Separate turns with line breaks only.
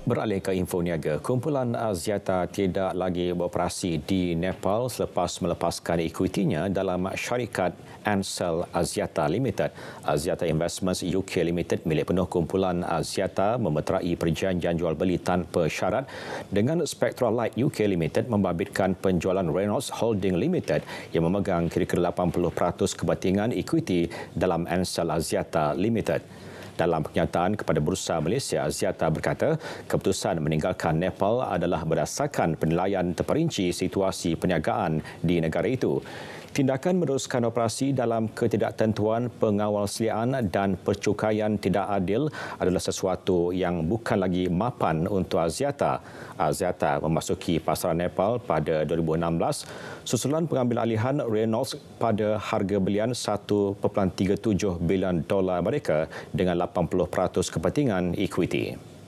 Beralih ke info niaga, kumpulan Aziata tidak lagi beroperasi di Nepal selepas melepaskan ikutinya dalam syarikat Ansel Aziata Limited. Aziata Investments UK Limited milik penuh kumpulan Aziata memeterai perjanjian jual beli tanpa syarat dengan Spectra Light UK Limited membabitkan penjualan Reynolds Holding Limited yang memegang kira-kira 80% kepentingan ikuti dalam Ansel Aziata Limited. Dalam kenyataan kepada Bursa Malaysia, Ziata berkata keputusan meninggalkan Nepal adalah berdasarkan penilaian terperinci situasi perniagaan di negara itu. Tindakan meneruskan operasi dalam ketidaktentuan pengawal seliaan dan percukaian tidak adil adalah sesuatu yang bukan lagi mapan untuk Aziata. Aziata memasuki pasaran Nepal pada 2016 susulan pengambil alihan Reynolds pada harga belian 1.37 bilion dolar mereka dengan 80% kepentingan equity.